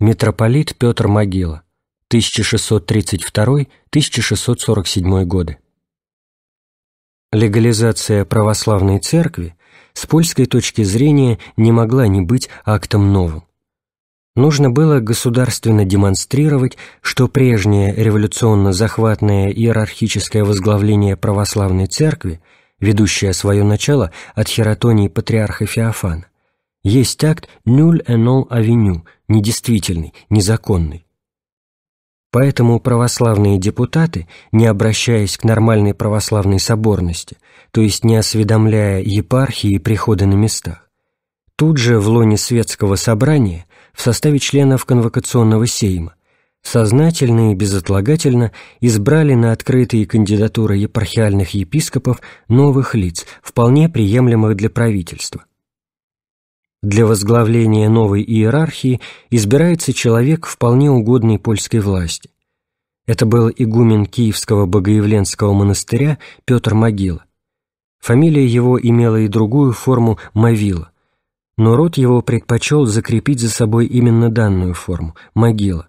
Митрополит Петр Могила, 1632-1647 годы. Легализация православной церкви с польской точки зрения не могла не быть актом новым нужно было государственно демонстрировать, что прежнее революционно-захватное иерархическое возглавление православной церкви, ведущее свое начало от хератонии патриарха Феофана, есть акт «нюль энол авеню», недействительный, незаконный. Поэтому православные депутаты, не обращаясь к нормальной православной соборности, то есть не осведомляя епархии и приходы на местах, тут же в лоне светского собрания в составе членов конвокационного сейма, сознательно и безотлагательно избрали на открытые кандидатуры епархиальных епископов новых лиц, вполне приемлемых для правительства. Для возглавления новой иерархии избирается человек, вполне угодный польской власти. Это был игумен Киевского Богоявленского монастыря Петр Могила. Фамилия его имела и другую форму Мавила но род его предпочел закрепить за собой именно данную форму – могила.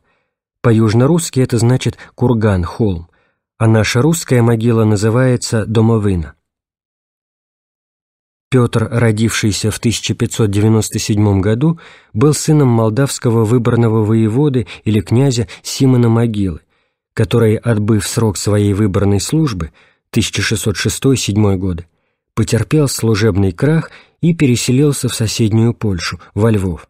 По-южно-русски это значит «курган», «холм», а наша русская могила называется «домовина». Петр, родившийся в 1597 году, был сыном молдавского выборного воеводы или князя Симона Могилы, который, отбыв срок своей выборной службы 1606 1607 годы, потерпел служебный крах – и переселился в соседнюю Польшу, во Львов.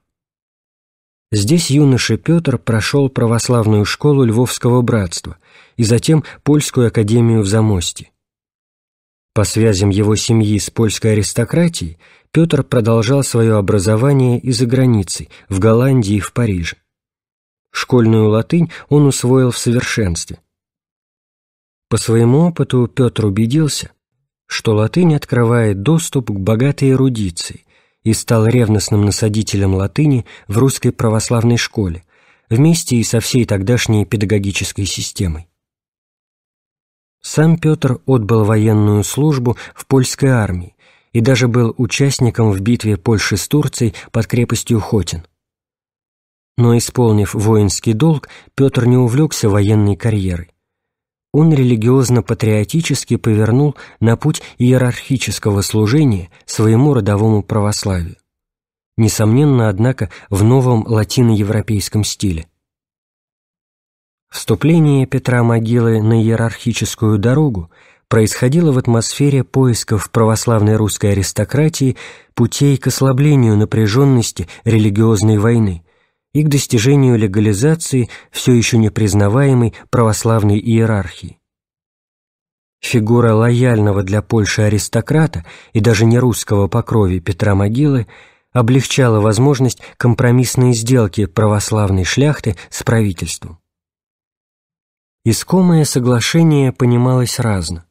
Здесь юноша Петр прошел православную школу Львовского братства и затем Польскую академию в Замости. По связям его семьи с польской аристократией Петр продолжал свое образование и за границей, в Голландии и в Париже. Школьную латынь он усвоил в совершенстве. По своему опыту Петр убедился, что латынь открывает доступ к богатой эрудиции и стал ревностным насадителем латыни в русской православной школе, вместе и со всей тогдашней педагогической системой. Сам Петр отбыл военную службу в польской армии и даже был участником в битве Польши с Турцией под крепостью Хотин. Но исполнив воинский долг, Петр не увлекся военной карьерой он религиозно-патриотически повернул на путь иерархического служения своему родовому православию. Несомненно, однако, в новом латиноевропейском стиле. Вступление Петра Могилы на иерархическую дорогу происходило в атмосфере поисков православной русской аристократии путей к ослаблению напряженности религиозной войны, и к достижению легализации все еще не признаваемой православной иерархии. Фигура лояльного для Польши аристократа и даже не русского по крови Петра Могилы облегчала возможность компромиссной сделки православной шляхты с правительством. Искомое соглашение понималось разно.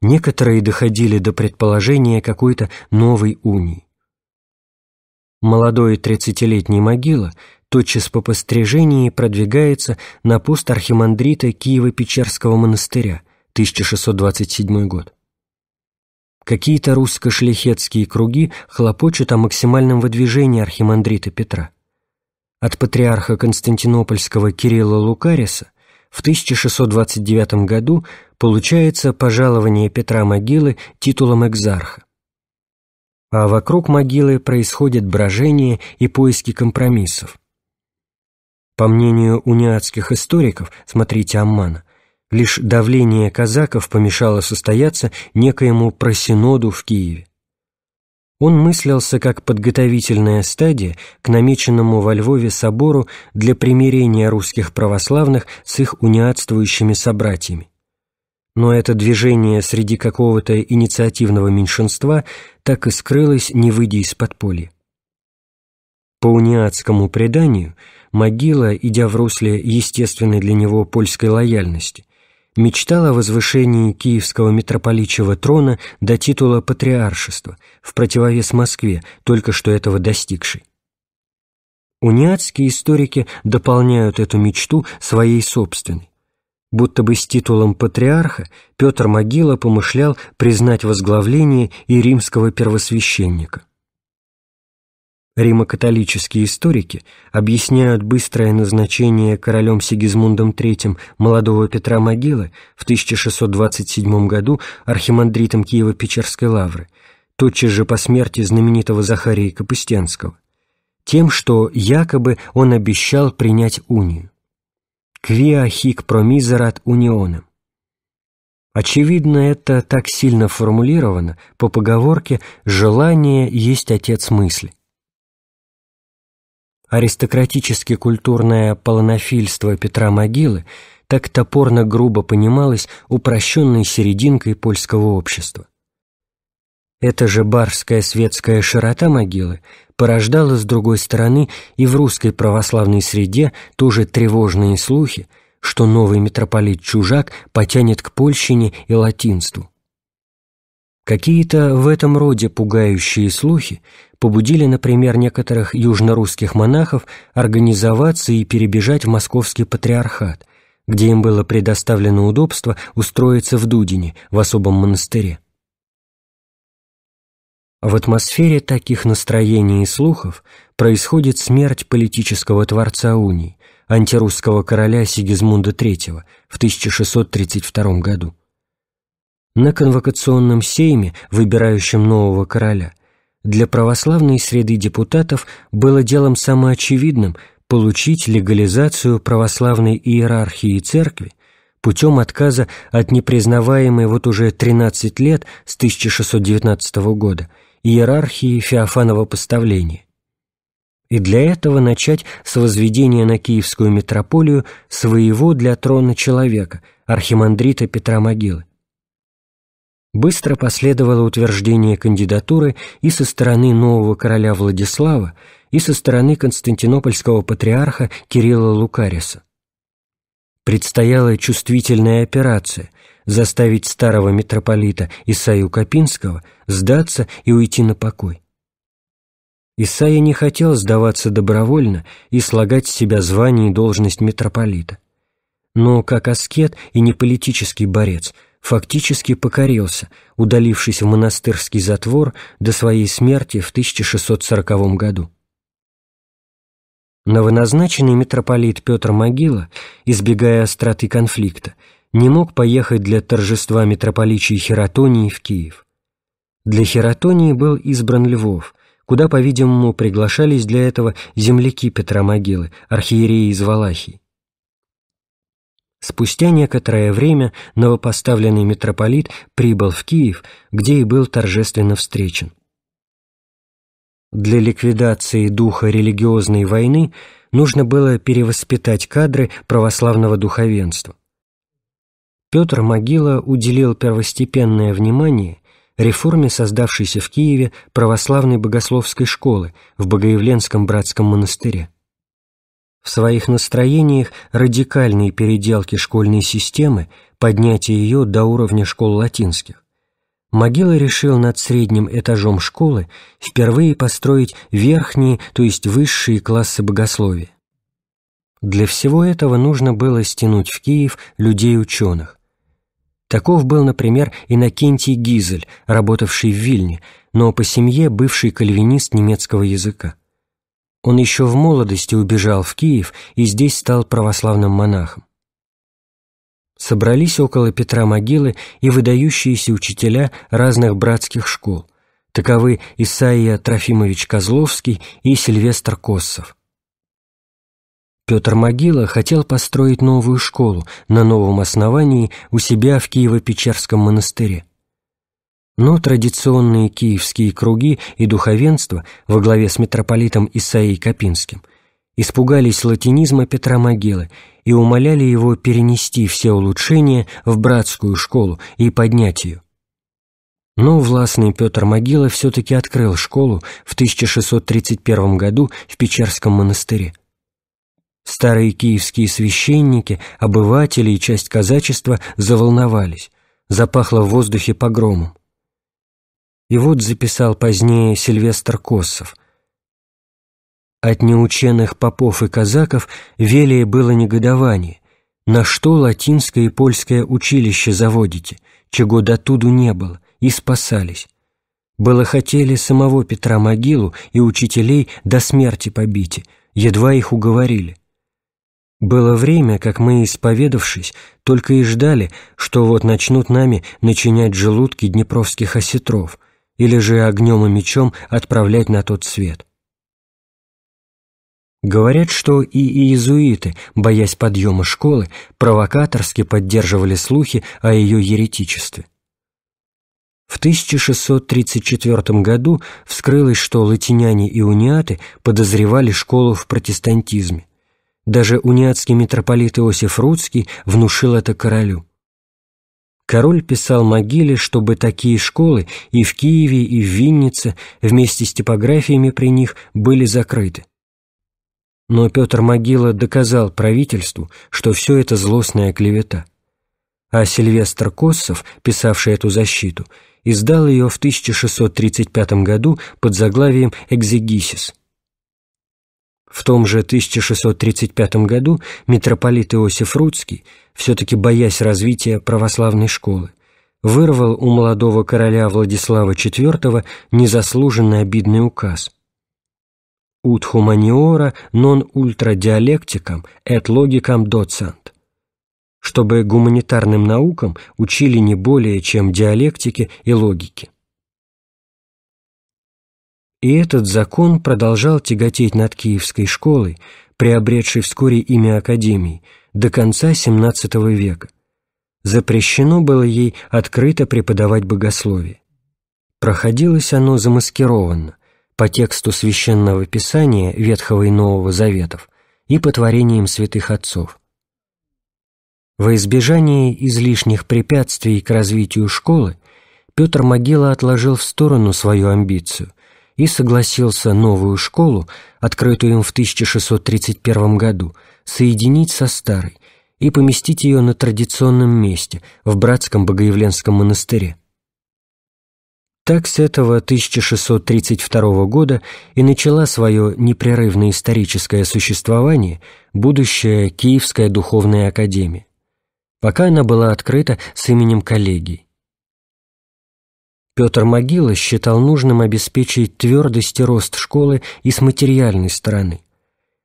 Некоторые доходили до предположения какой-то новой унии. Молодой тридцатилетний могила тотчас по пострижении продвигается на пост архимандрита Киево-Печерского монастыря, 1627 год. Какие-то русско-шляхетские круги хлопочут о максимальном выдвижении архимандрита Петра. От патриарха Константинопольского Кирилла Лукариса в 1629 году получается пожалование Петра Могилы титулом экзарха а вокруг могилы происходят брожения и поиски компромиссов. По мнению униатских историков, смотрите Аммана, лишь давление казаков помешало состояться некоему просиноду в Киеве. Он мыслился как подготовительная стадия к намеченному во Львове собору для примирения русских православных с их униатствующими собратьями но это движение среди какого-то инициативного меньшинства так и скрылось, не выйдя из подполья. По униатскому преданию, могила, идя в русле естественной для него польской лояльности, мечтала о возвышении киевского митрополичьего трона до титула патриаршества, в противовес Москве, только что этого достигшей. Униатские историки дополняют эту мечту своей собственной будто бы с титулом патриарха Петр Могила помышлял признать возглавление и римского первосвященника. Римо-католические историки объясняют быстрое назначение королем Сигизмундом III молодого Петра Могилы в 1627 году архимандритом Киево-Печерской лавры, тотчас же по смерти знаменитого Захария Капустенского, тем, что якобы он обещал принять унию. «Quia hic promiserat unionem». Очевидно, это так сильно формулировано по поговорке «желание есть отец мысли». Аристократически-культурное полонофильство Петра Могилы так топорно грубо понималось упрощенной серединкой польского общества. Эта же барская светская широта могилы порождало, с другой стороны, и в русской православной среде тоже тревожные слухи, что новый митрополит-чужак потянет к польщине и латинству. Какие-то в этом роде пугающие слухи побудили, например, некоторых южнорусских монахов организоваться и перебежать в московский патриархат, где им было предоставлено удобство устроиться в Дудине, в особом монастыре. В атмосфере таких настроений и слухов происходит смерть политического творца Уни, антирусского короля Сигизмунда III в 1632 году. На конвокационном сейме, выбирающем нового короля, для православной среды депутатов было делом самоочевидным получить легализацию православной иерархии церкви путем отказа от непризнаваемой вот уже 13 лет с 1619 года – иерархии Феофанова поставления, и для этого начать с возведения на Киевскую митрополию своего для трона человека, архимандрита Петра Могилы. Быстро последовало утверждение кандидатуры и со стороны нового короля Владислава, и со стороны константинопольского патриарха Кирилла Лукариса. Предстояла чувствительная операция – заставить старого митрополита Исаию Копинского сдаться и уйти на покой. Исаия не хотел сдаваться добровольно и слагать с себя звание и должность митрополита. Но как аскет и неполитический борец фактически покорился, удалившись в монастырский затвор до своей смерти в 1640 году. Новоназначенный митрополит Петр Могила, избегая остроты конфликта, не мог поехать для торжества митрополичьей Хератонии в Киев. Для Хератонии был избран Львов, куда, по-видимому, приглашались для этого земляки Петра Могилы, архиереи из Валахии. Спустя некоторое время новопоставленный митрополит прибыл в Киев, где и был торжественно встречен. Для ликвидации духа религиозной войны нужно было перевоспитать кадры православного духовенства. Петр Могила уделил первостепенное внимание реформе создавшейся в Киеве православной богословской школы в Богоявленском братском монастыре. В своих настроениях радикальные переделки школьной системы, поднятие ее до уровня школ латинских. Могила решил над средним этажом школы впервые построить верхние, то есть высшие классы богословия. Для всего этого нужно было стянуть в Киев людей-ученых, Таков был, например, Иннокентий Гизель, работавший в Вильне, но по семье бывший кальвинист немецкого языка. Он еще в молодости убежал в Киев и здесь стал православным монахом. Собрались около Петра могилы и выдающиеся учителя разных братских школ. Таковы Исаия Трофимович Козловский и Сильвестр Коссов – Петр Могила хотел построить новую школу на новом основании у себя в Киево-Печерском монастыре. Но традиционные киевские круги и духовенство во главе с митрополитом Исаией Капинским испугались латинизма Петра Могилы и умоляли его перенести все улучшения в братскую школу и поднять ее. Но властный Петр Могила все-таки открыл школу в 1631 году в Печерском монастыре – Старые киевские священники, обыватели и часть казачества заволновались. Запахло в воздухе погромом. И вот записал позднее Сильвестр Коссов: От неученных попов и казаков велие было негодование. На что латинское и польское училище заводите, чего дотуду не было, и спасались. Было хотели самого Петра могилу и учителей до смерти побить, едва их уговорили. Было время, как мы, исповедавшись, только и ждали, что вот начнут нами начинять желудки днепровских осетров или же огнем и мечом отправлять на тот свет. Говорят, что и иезуиты, боясь подъема школы, провокаторски поддерживали слухи о ее еретичестве. В 1634 году вскрылось, что латиняне и униаты подозревали школу в протестантизме. Даже униатский митрополит Иосиф Рудский внушил это королю. Король писал могиле, чтобы такие школы и в Киеве, и в Виннице вместе с типографиями при них были закрыты. Но Петр Могила доказал правительству, что все это злостная клевета. А Сильвестр Коссов, писавший эту защиту, издал ее в 1635 году под заглавием «Экзегисис», в том же 1635 году митрополит Иосиф Рудский, все-таки боясь развития православной школы, вырвал у молодого короля Владислава IV незаслуженно обидный указ – ut humaniora non ultra диалектикам et logicam docent, чтобы гуманитарным наукам учили не более, чем диалектике и логике. И этот закон продолжал тяготеть над Киевской школой, приобретшей вскоре имя Академии, до конца XVII века. Запрещено было ей открыто преподавать богословие. Проходилось оно замаскированно, по тексту Священного Писания Ветхого и Нового Заветов и по творениям святых отцов. Во избежание излишних препятствий к развитию школы Петр Могила отложил в сторону свою амбицию – и согласился новую школу, открытую им в 1631 году, соединить со старой и поместить ее на традиционном месте, в братском Богоявленском монастыре. Так с этого 1632 года и начала свое непрерывное историческое существование будущая Киевская духовная академия, пока она была открыта с именем коллегии. Петр Могила считал нужным обеспечить твердость и рост школы и с материальной стороны.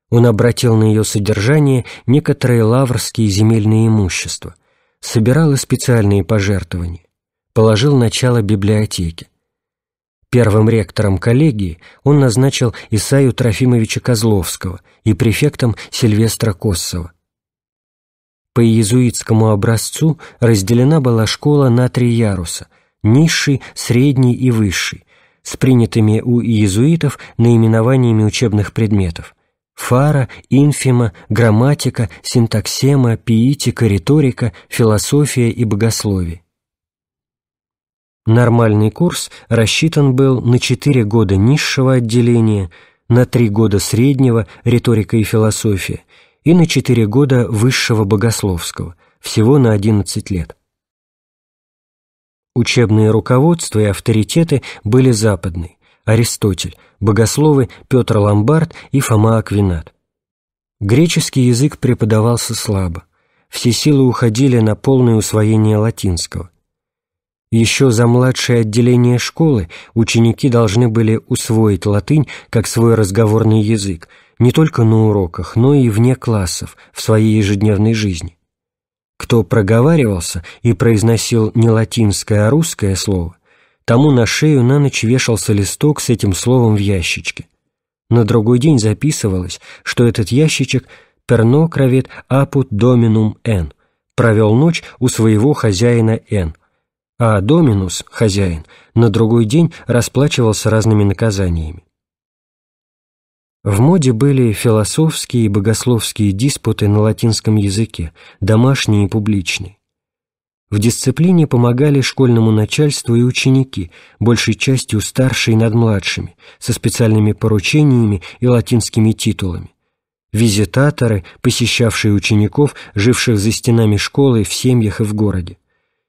Он обратил на ее содержание некоторые лаврские земельные имущества, собирал и специальные пожертвования, положил начало библиотеке. Первым ректором коллегии он назначил Исаю Трофимовича Козловского и префектом Сильвестра Коссова. По иезуитскому образцу разделена была школа на три яруса, низший, средний и высший, с принятыми у иезуитов наименованиями учебных предметов – фара, инфима, грамматика, синтаксема, пиитика, риторика, философия и богословие. Нормальный курс рассчитан был на 4 года низшего отделения, на 3 года среднего риторика и философия и на 4 года высшего богословского, всего на 11 лет. Учебные руководства и авторитеты были западные – Аристотель, богословы Петр Ломбард и Фома Аквинат. Греческий язык преподавался слабо. Все силы уходили на полное усвоение латинского. Еще за младшее отделение школы ученики должны были усвоить латынь как свой разговорный язык, не только на уроках, но и вне классов, в своей ежедневной жизни. Кто проговаривался и произносил не латинское, а русское слово, тому на шею на ночь вешался листок с этим словом в ящичке. На другой день записывалось, что этот ящичек «перно кровет апут доминум н» провел ночь у своего хозяина н, а доминус, хозяин, на другой день расплачивался разными наказаниями. В моде были философские и богословские диспуты на латинском языке, домашние и публичные. В дисциплине помогали школьному начальству и ученики, большей частью старшие над младшими, со специальными поручениями и латинскими титулами. Визитаторы, посещавшие учеников, живших за стенами школы, в семьях и в городе.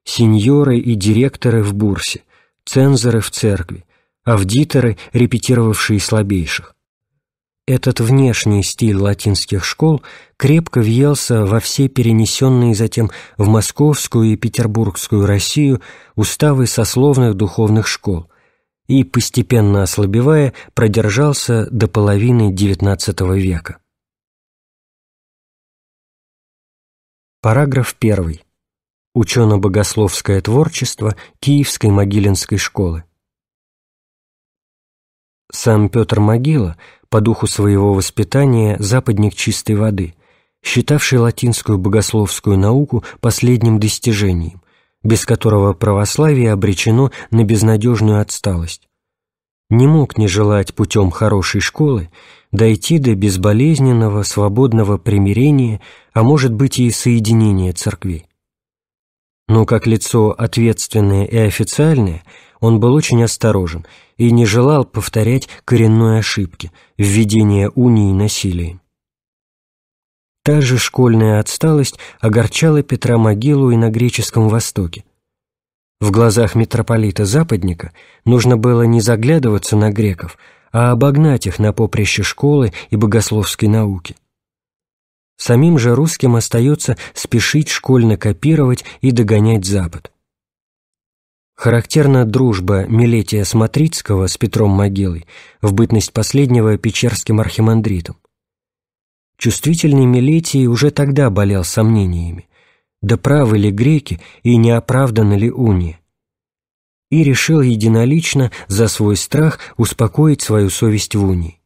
Сеньоры и директоры в бурсе, цензоры в церкви, авдиторы, репетировавшие слабейших. Этот внешний стиль латинских школ крепко въелся во все перенесенные затем в московскую и петербургскую Россию уставы сословных духовных школ и, постепенно ослабевая, продержался до половины XIX века. Параграф 1. Учено-богословское творчество Киевской Могилинской школы. Сам Петр Могила, по духу своего воспитания, западник чистой воды, считавший латинскую богословскую науку последним достижением, без которого православие обречено на безнадежную отсталость. Не мог не желать путем хорошей школы дойти до безболезненного, свободного примирения, а может быть и соединения церквей. Но как лицо ответственное и официальное, он был очень осторожен и не желал повторять коренной ошибки – введения унии насилием. Та же школьная отсталость огорчала Петра могилу и на греческом Востоке. В глазах митрополита-западника нужно было не заглядываться на греков, а обогнать их на поприще школы и богословской науки – Самим же русским остается спешить школьно копировать и догонять Запад. Характерна дружба Милетия Смотрицкого с Петром Могилой, в бытность последнего печерским архимандритом. Чувствительный Милетий уже тогда болел сомнениями, да правы ли греки и не оправдана ли уния. И решил единолично за свой страх успокоить свою совесть в унии.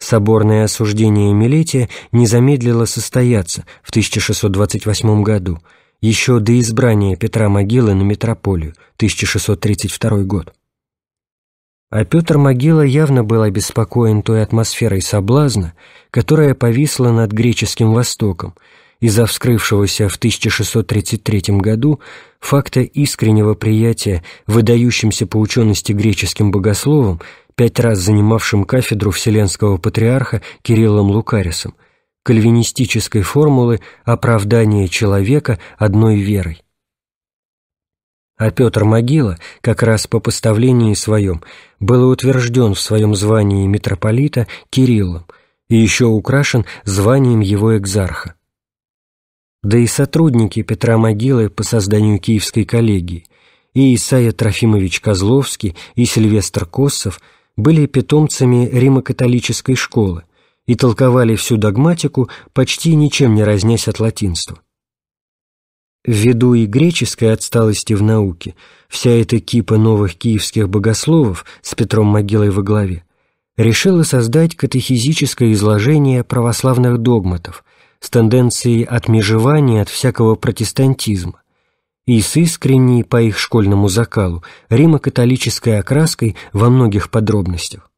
Соборное осуждение Милетия не замедлило состояться в 1628 году, еще до избрания Петра Могилы на митрополию, 1632 год. А Петр Могила явно был обеспокоен той атмосферой соблазна, которая повисла над греческим Востоком из-за вскрывшегося в 1633 году факта искреннего приятия выдающимся по учености греческим богословам пять раз занимавшим кафедру Вселенского Патриарха Кириллом Лукарисом, кальвинистической формулы оправдания человека одной верой. А Петр Могила, как раз по поставлении своем, был утвержден в своем звании митрополита Кириллом и еще украшен званием его экзарха. Да и сотрудники Петра Могилы по созданию Киевской коллегии, и Исаия Трофимович Козловский, и Сильвестр Коссов – были питомцами римо-католической школы и толковали всю догматику, почти ничем не разнясь от латинства. Ввиду и греческой отсталости в науке, вся эта кипа новых киевских богословов с Петром Могилой во главе решила создать катехизическое изложение православных догматов с тенденцией отмежевания от всякого протестантизма, и с искренней по их школьному закалу римо-католической окраской во многих подробностях.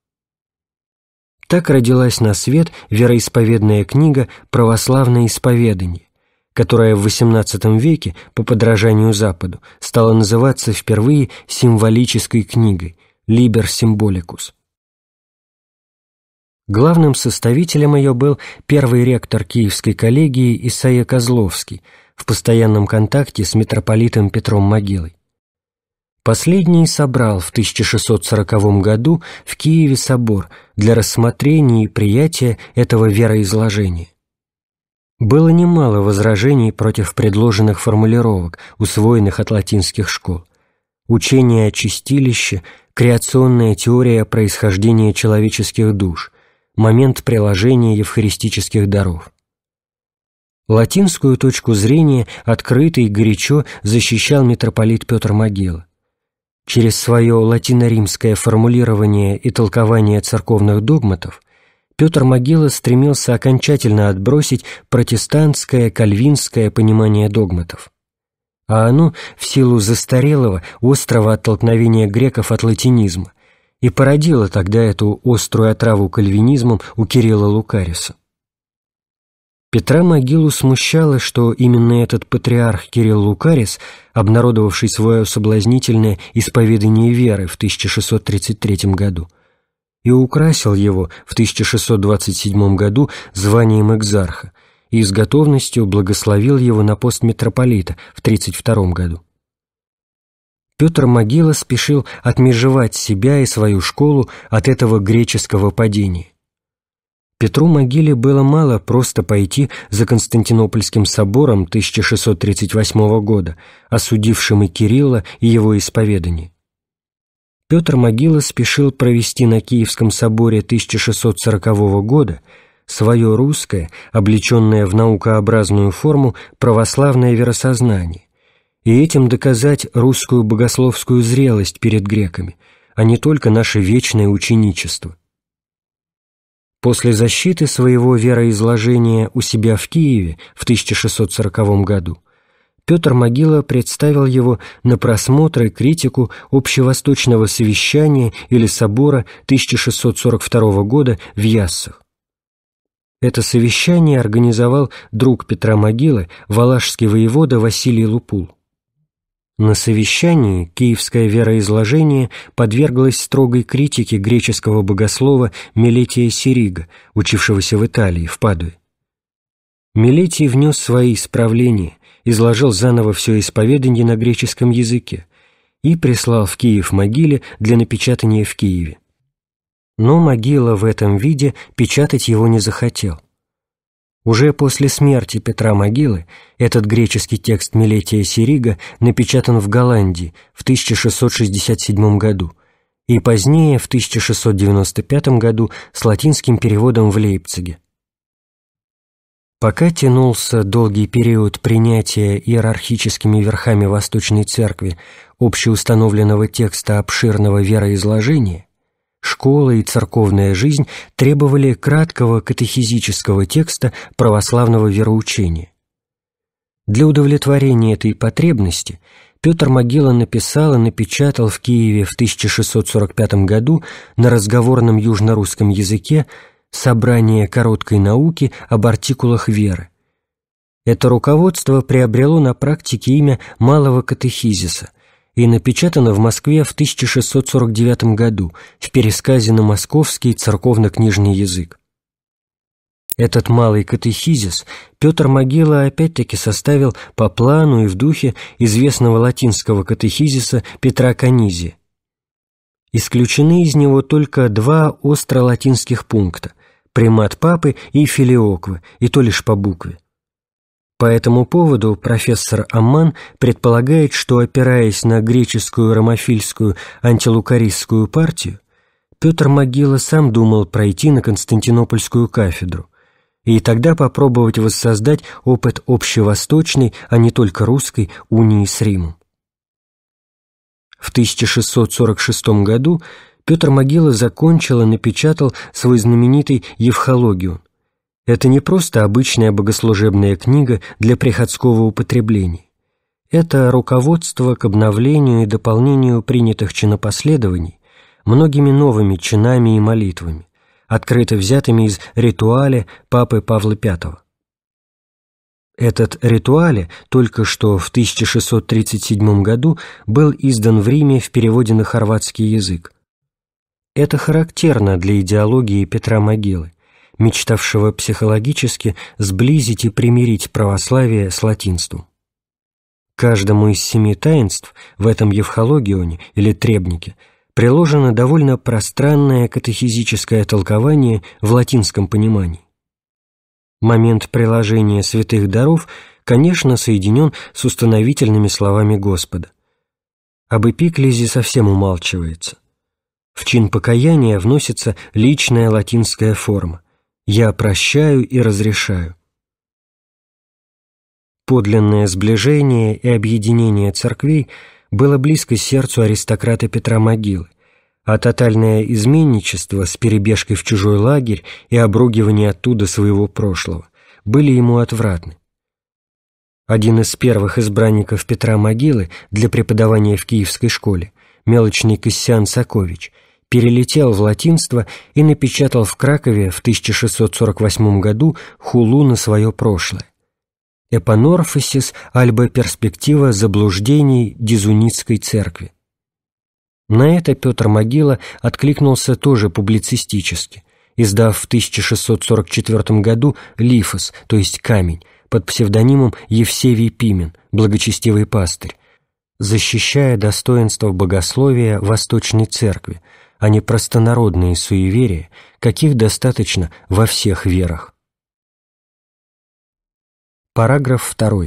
Так родилась на свет вероисповедная книга «Православное исповедание», которая в XVIII веке по подражанию Западу стала называться впервые символической книгой «Liber Symbolicus». Главным составителем ее был первый ректор Киевской коллегии Исаия Козловский, в постоянном контакте с митрополитом Петром Могилой. Последний собрал в 1640 году в Киеве собор для рассмотрения и приятия этого вероизложения. Было немало возражений против предложенных формулировок, усвоенных от латинских школ. Учение о чистилище, креационная теория происхождения человеческих душ, момент приложения евхаристических даров. Латинскую точку зрения открыто и горячо защищал митрополит Петр Могила. Через свое латино-римское формулирование и толкование церковных догматов Петр Могила стремился окончательно отбросить протестантское, кальвинское понимание догматов. А оно в силу застарелого, острого оттолкновения греков от латинизма и породило тогда эту острую отраву кальвинизмом у Кирилла Лукариса. Петра могилу смущало, что именно этот патриарх Кирилл Лукарис, обнародовавший свое соблазнительное исповедание веры в 1633 году, и украсил его в 1627 году званием экзарха и с готовностью благословил его на пост митрополита в 32 году. Петр Могила спешил отмежевать себя и свою школу от этого греческого падения Петру Могиле было мало просто пойти за Константинопольским собором 1638 года, осудившим и Кирилла, и его исповедание. Петр Могила спешил провести на Киевском соборе 1640 года свое русское, облеченное в наукообразную форму, православное веросознание, и этим доказать русскую богословскую зрелость перед греками, а не только наше вечное ученичество. После защиты своего вероизложения у себя в Киеве в 1640 году Петр Могила представил его на просмотр и критику Общевосточного совещания или собора 1642 года в Яссах. Это совещание организовал друг Петра Могилы, валашский воевода Василий Лупул. На совещании киевское вероизложение подверглось строгой критике греческого богослова Милетия Сирига, учившегося в Италии, в Падуе. Милетий внес свои исправления, изложил заново все исповедание на греческом языке и прислал в Киев могиле для напечатания в Киеве. Но могила в этом виде печатать его не захотел. Уже после смерти Петра Могилы этот греческий текст Милетия Сирига напечатан в Голландии в 1667 году и позднее в 1695 году с латинским переводом в Лейпциге. Пока тянулся долгий период принятия иерархическими верхами Восточной Церкви общеустановленного текста обширного вероизложения, Школа и церковная жизнь требовали краткого катехизического текста православного вероучения. Для удовлетворения этой потребности Петр Могила написал и напечатал в Киеве в 1645 году на разговорном южнорусском языке «Собрание короткой науки об артикулах веры». Это руководство приобрело на практике имя «Малого катехизиса», и напечатана в Москве в 1649 году в пересказе на московский церковно-книжный язык. Этот малый катехизис Петр Могила опять-таки составил по плану и в духе известного латинского катехизиса Петра Канизи. Исключены из него только два остролатинских пункта – примат папы и филиоквы, и то лишь по букве – по этому поводу профессор Амман предполагает, что, опираясь на греческую ромофильскую антилукаристскую партию, Петр Могила сам думал пройти на Константинопольскую кафедру и тогда попробовать воссоздать опыт общевосточной, а не только русской, унии с Римом. В 1646 году Петр Могила закончил и напечатал свой знаменитый «Евхологион», это не просто обычная богослужебная книга для приходского употребления. Это руководство к обновлению и дополнению принятых чинопоследований многими новыми чинами и молитвами, открыто взятыми из ритуаля Папы Павла V. Этот ритуале только что в 1637 году был издан в Риме в переводе на хорватский язык. Это характерно для идеологии Петра Могилы – мечтавшего психологически сблизить и примирить православие с латинством. Каждому из семи таинств в этом евхологионе или требнике приложено довольно пространное катехизическое толкование в латинском понимании. Момент приложения святых даров, конечно, соединен с установительными словами Господа. Об эпиклезе совсем умалчивается. В чин покаяния вносится личная латинская форма – я прощаю и разрешаю. Подлинное сближение и объединение церквей было близко сердцу аристократа Петра Могилы, а тотальное изменничество с перебежкой в чужой лагерь и обругивание оттуда своего прошлого были ему отвратны. Один из первых избранников Петра Могилы для преподавания в Киевской школе, мелочный Иссян Сакович – перелетел в латинство и напечатал в Кракове в 1648 году хулу на свое прошлое. Эпонорфосис альба перспектива заблуждений Дизуницкой церкви. На это Петр Могила откликнулся тоже публицистически, издав в 1644 году «Лифос», то есть «Камень», под псевдонимом Евсевий Пимен, благочестивый пастырь, защищая достоинство богословия Восточной Церкви – а не простонародные суеверия, каких достаточно во всех верах. Параграф 2.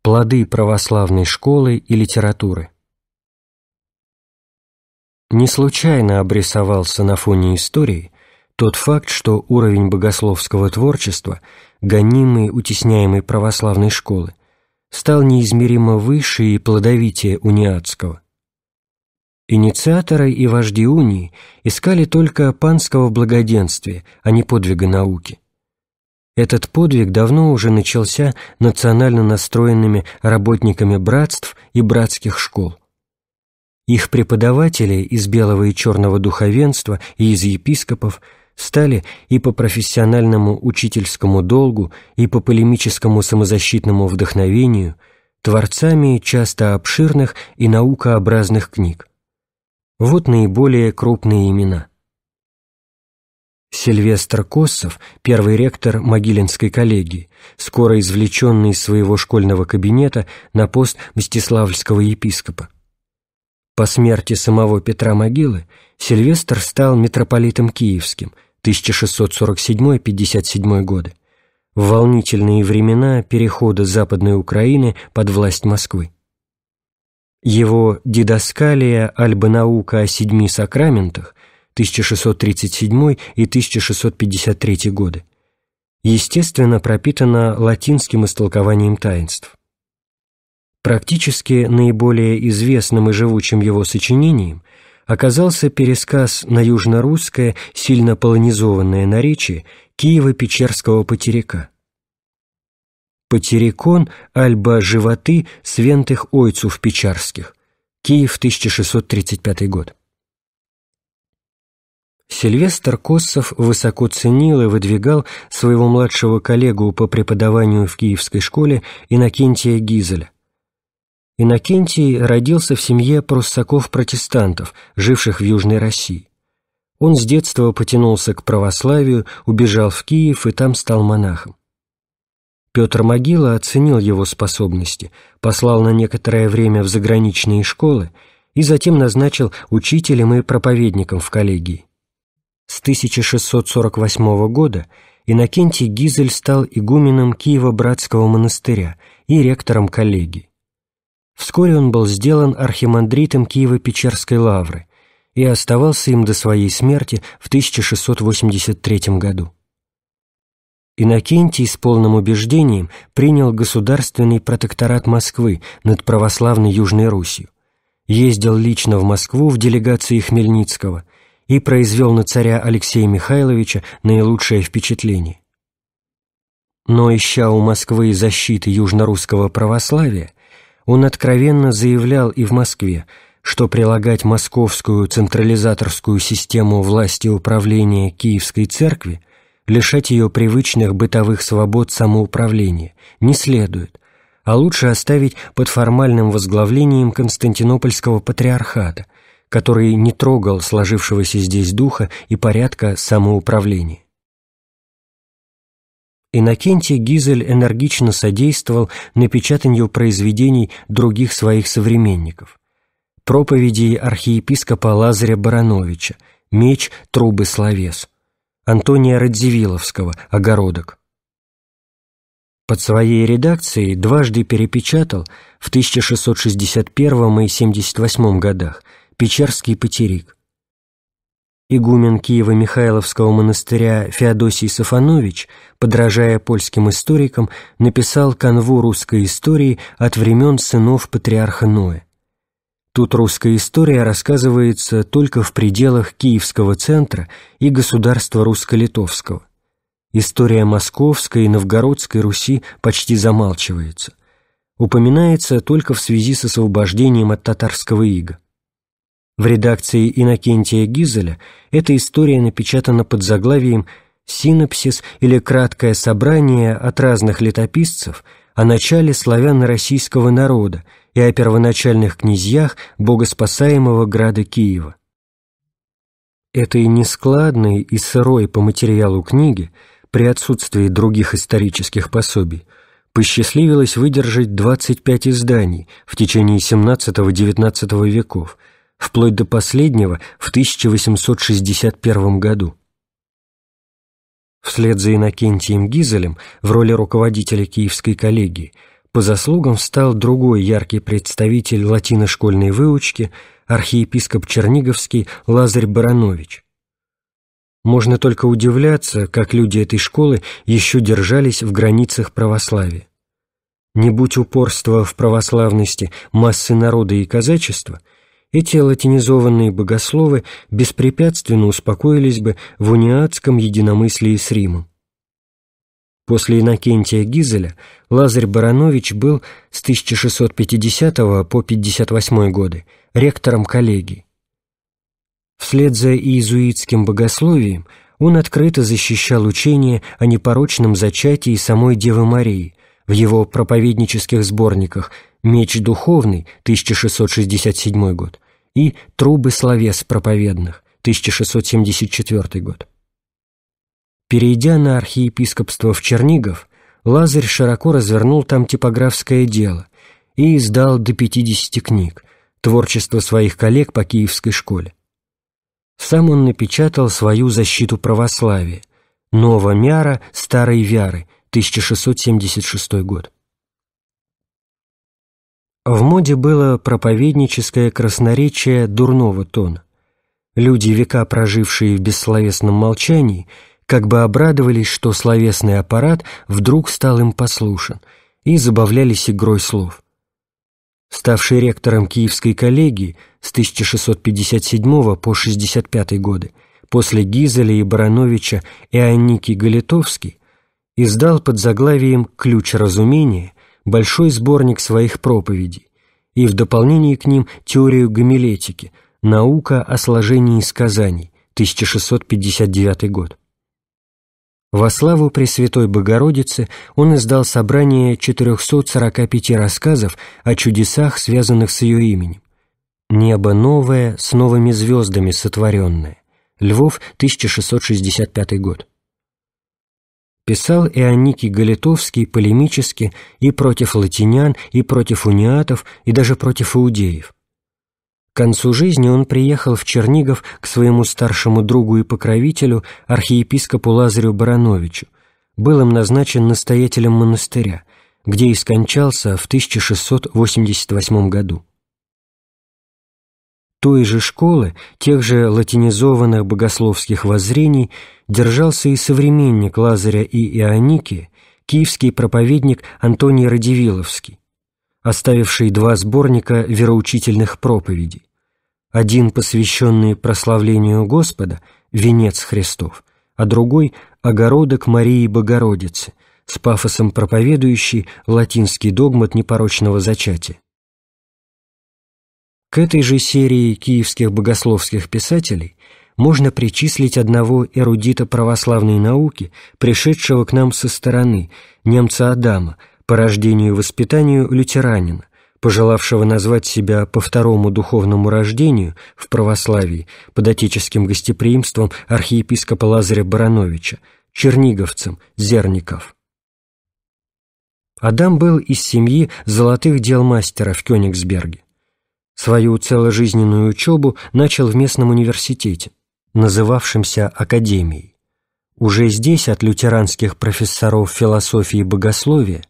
Плоды православной школы и литературы. Не случайно обрисовался на фоне истории тот факт, что уровень богословского творчества, гонимый, утесняемый православной школы, стал неизмеримо выше и плодовитее униатского – Инициаторы и вожди унии искали только панского благоденствия, а не подвига науки. Этот подвиг давно уже начался национально настроенными работниками братств и братских школ. Их преподаватели из белого и черного духовенства и из епископов стали и по профессиональному учительскому долгу, и по полемическому самозащитному вдохновению творцами часто обширных и наукообразных книг. Вот наиболее крупные имена. Сильвестр Коссов, первый ректор Могилинской коллегии, скоро извлеченный из своего школьного кабинета на пост Мстиславльского епископа. По смерти самого Петра Могилы Сильвестр стал митрополитом киевским 1647-57 годы, в волнительные времена перехода Западной Украины под власть Москвы. Его дидаскалия, «Дидоскалия. наука о семи сакраментах» 1637 и 1653 годы естественно пропитана латинским истолкованием таинств. Практически наиболее известным и живучим его сочинением оказался пересказ на южно-русское, сильно полонизованное наречие Киева-Печерского потеряка – Потерекон, Альба Животы, Свентых Ойцев Печарских. Киев, 1635 год. Сильвестр Коссов высоко ценил и выдвигал своего младшего коллегу по преподаванию в киевской школе Иннокентия Гизеля. Иннокентий родился в семье пруссаков-протестантов, живших в Южной России. Он с детства потянулся к православию, убежал в Киев и там стал монахом. Петр Могила оценил его способности, послал на некоторое время в заграничные школы и затем назначил учителем и проповедником в коллегии. С 1648 года Иннокентий Гизель стал игуменом Киево-Братского монастыря и ректором коллегии. Вскоре он был сделан архимандритом Киево-Печерской лавры и оставался им до своей смерти в 1683 году. Иннокентий с полным убеждением принял государственный протекторат Москвы над православной Южной Русью, ездил лично в Москву в делегации Хмельницкого и произвел на царя Алексея Михайловича наилучшее впечатление. Но, ища у Москвы защиты южнорусского православия, он откровенно заявлял и в Москве, что прилагать московскую централизаторскую систему власти управления Киевской церкви лишать ее привычных бытовых свобод самоуправления не следует, а лучше оставить под формальным возглавлением Константинопольского патриархата, который не трогал сложившегося здесь духа и порядка самоуправления. Иннокентий Гизель энергично содействовал напечатанию произведений других своих современников. Проповеди архиепископа Лазаря Барановича «Меч, трубы, словес», Антония Радзивилловского «Огородок». Под своей редакцией дважды перепечатал в 1661 и 1978 годах Печерский Патерик. Игумен киево Михайловского монастыря Феодосий Сафанович, подражая польским историкам, написал канву русской истории от времен сынов патриарха Ноя. Тут русская история рассказывается только в пределах Киевского центра и государства русско-литовского. История Московской и Новгородской Руси почти замалчивается. Упоминается только в связи с освобождением от татарского ига. В редакции Иннокентия Гизеля эта история напечатана под заглавием «Синопсис» или «Краткое собрание от разных летописцев о начале славяно-российского народа и о первоначальных князьях богоспасаемого града Киева. Этой нескладной и сырой по материалу книги, при отсутствии других исторических пособий, посчастливилось выдержать 25 изданий в течение XVII-XIX веков, вплоть до последнего в 1861 году. Вслед за Иннокентием Гизелем в роли руководителя Киевской коллегии – по заслугам стал другой яркий представитель латиношкольной выучки, архиепископ Черниговский Лазарь Баранович. Можно только удивляться, как люди этой школы еще держались в границах православия. Не будь упорства в православности массы народа и казачества, эти латинизованные богословы беспрепятственно успокоились бы в униатском единомыслии с Римом. После Иннокентия Гизеля Лазарь Баранович был с 1650 по 58 годы ректором коллегии. Вслед за иезуитским богословием он открыто защищал учение о непорочном зачатии самой Девы Марии в его проповеднических сборниках «Меч духовный» 1667 год и «Трубы словес проповедных» 1674 год. Перейдя на архиепископство в Чернигов, Лазарь широко развернул там типографское дело и издал до 50 книг, творчество своих коллег по киевской школе. Сам он напечатал свою защиту православия «Нова мяра, старой вяры», 1676 год. В моде было проповедническое красноречие дурного тона. Люди, века прожившие в бессловесном молчании, как бы обрадовались, что словесный аппарат вдруг стал им послушен, и забавлялись игрой слов. Ставший ректором Киевской коллегии с 1657 по 65 годы, после Гизеля и Барановича и Анники Галитовский, издал под заглавием «Ключ разумения» большой сборник своих проповедей и в дополнение к ним теорию гомилетики «Наука о сложении сказаний» 1659 год. Во славу Пресвятой Богородицы он издал собрание 445 рассказов о чудесах, связанных с ее именем. «Небо новое, с новыми звездами сотворенное». Львов, 1665 год. Писал и о Нике Галитовский полемически и против латинян, и против униатов, и даже против иудеев. К концу жизни он приехал в Чернигов к своему старшему другу и покровителю, архиепископу Лазарю Барановичу. Был им назначен настоятелем монастыря, где и скончался в 1688 году. Той же школы, тех же латинизованных богословских воззрений, держался и современник Лазаря и Иоанники, киевский проповедник Антоний Радивиловский оставивший два сборника вероучительных проповедей один посвященный прославлению Господа, венец Христов, а другой – огородок Марии Богородицы, с пафосом проповедующий латинский догмат непорочного зачатия. К этой же серии киевских богословских писателей можно причислить одного эрудита православной науки, пришедшего к нам со стороны, немца Адама, по рождению и воспитанию лютеранина, пожелавшего назвать себя по второму духовному рождению в православии под отеческим гостеприимством архиепископа Лазаря Барановича, черниговцем Зерников. Адам был из семьи золотых дел мастера в Кёнигсберге. Свою целожизненную учебу начал в местном университете, называвшемся Академией. Уже здесь от лютеранских профессоров философии и богословия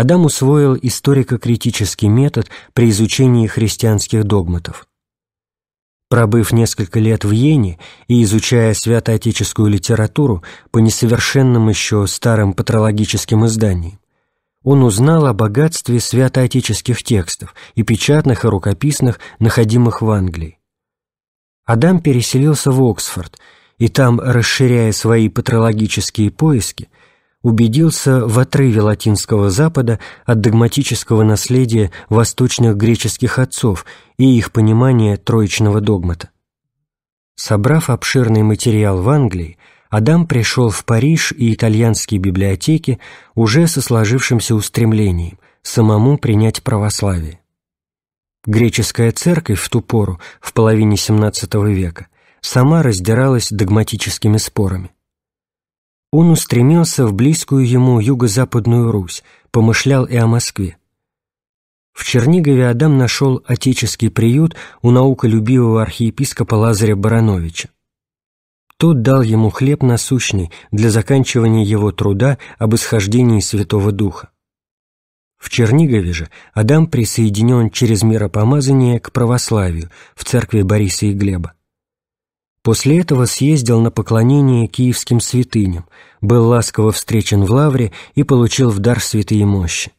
Адам усвоил историко-критический метод при изучении христианских догматов. Пробыв несколько лет в Йене и изучая святоотеческую литературу по несовершенным еще старым патрологическим изданиям, он узнал о богатстве святоотеческих текстов и печатных, и рукописных, находимых в Англии. Адам переселился в Оксфорд, и там, расширяя свои патрологические поиски, убедился в отрыве латинского Запада от догматического наследия восточных греческих отцов и их понимания троечного догмата. Собрав обширный материал в Англии, Адам пришел в Париж и итальянские библиотеки уже со сложившимся устремлением самому принять православие. Греческая церковь в ту пору, в половине XVII века, сама раздиралась догматическими спорами. Он устремился в близкую ему юго-западную Русь, помышлял и о Москве. В Чернигове Адам нашел отеческий приют у науколюбивого архиепископа Лазаря Барановича. Тот дал ему хлеб насущный для заканчивания его труда об исхождении Святого Духа. В Чернигове же Адам присоединен через миропомазание к православию в церкви Бориса и Глеба. После этого съездил на поклонение киевским святыням, был ласково встречен в Лавре и получил в дар святые мощи.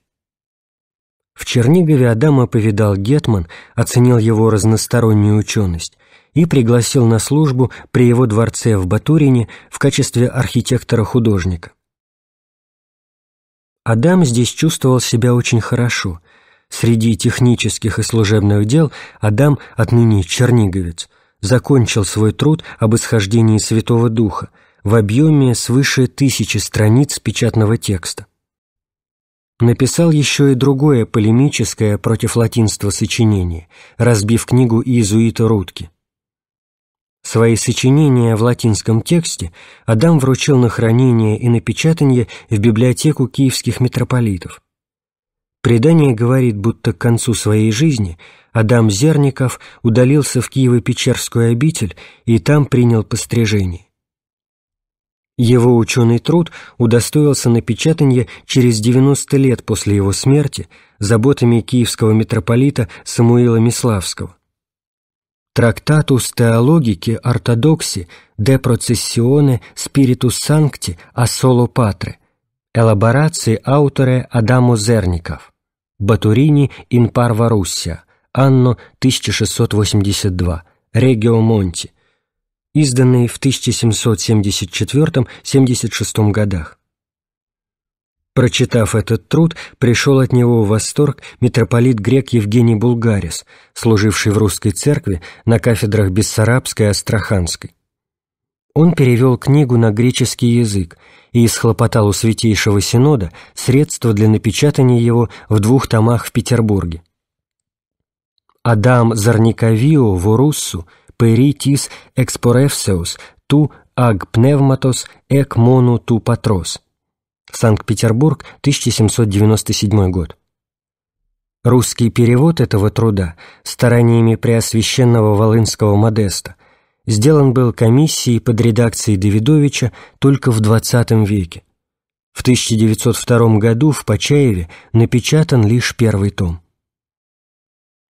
В Чернигове Адама повидал Гетман, оценил его разностороннюю ученость и пригласил на службу при его дворце в Батурине в качестве архитектора-художника. Адам здесь чувствовал себя очень хорошо. Среди технических и служебных дел Адам отныне черниговец – закончил свой труд об исхождении Святого Духа в объеме свыше тысячи страниц печатного текста. Написал еще и другое полемическое против латинства сочинение, разбив книгу иезуита Рудки. Свои сочинения в латинском тексте Адам вручил на хранение и напечатание в библиотеку киевских митрополитов. Предание говорит, будто к концу своей жизни Адам Зерников удалился в Киево-Печерскую обитель и там принял пострижение. Его ученый труд удостоился напечатанья через 90 лет после его смерти заботами киевского митрополита Самуила Миславского. Трактатус теологики ортодокси де процессионе спиритус санкти а соло патре. Элаборации автора Адамо Зерников. Батурини ин парва Анно 1682, Регио Монти, изданный в 1774-76 годах. Прочитав этот труд, пришел от него в восторг митрополит грек Евгений Булгарис, служивший в русской церкви на кафедрах Бессарабской и Астраханской. Он перевел книгу на греческий язык и схлопотал у Святейшего Синода средства для напечатания его в двух томах в Петербурге. Адам Зарниковио Воруссу Перитис Экспоревсеус Ту Аг Пневматос Эк Мону Ту Патрос. Санкт-Петербург, 1797 год. Русский перевод этого труда стараниями преосвященного Волынского Модеста – сделан был комиссией под редакцией Давидовича только в XX веке. В 1902 году в Почаеве напечатан лишь первый том.